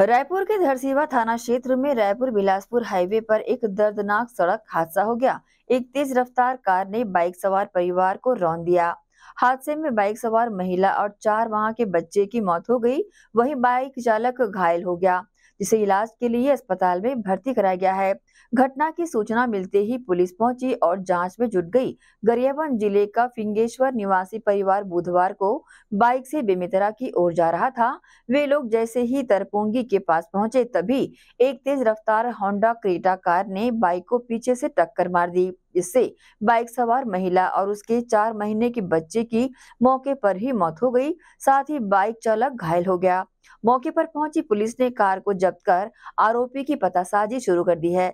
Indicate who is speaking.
Speaker 1: रायपुर के धरसीवा थाना क्षेत्र में रायपुर बिलासपुर हाईवे पर एक दर्दनाक सड़क हादसा हो गया एक तेज रफ्तार कार ने बाइक सवार परिवार को रौन दिया हादसे में बाइक सवार महिला और चार माह के बच्चे की मौत हो गई वहीं बाइक चालक घायल हो गया जिसे इलाज के लिए अस्पताल में भर्ती कराया गया है घटना की सूचना मिलते ही पुलिस पहुंची और जांच में जुट गई गरियाबंद जिले का फिंगेश्वर निवासी परिवार बुधवार को बाइक से बेमेतरा की ओर जा रहा था वे लोग जैसे ही तरपोंगी के पास पहुंचे तभी एक तेज रफ्तार होंडा क्रेटा कार ने बाइक को पीछे से टक्कर मार दी इससे बाइक सवार महिला और उसके चार महीने के बच्चे की मौके पर ही मौत हो गई साथ ही बाइक चालक घायल हो गया मौके पर पहुंची पुलिस ने कार को जब्त कर आरोपी की पतासाजी शुरू कर दी है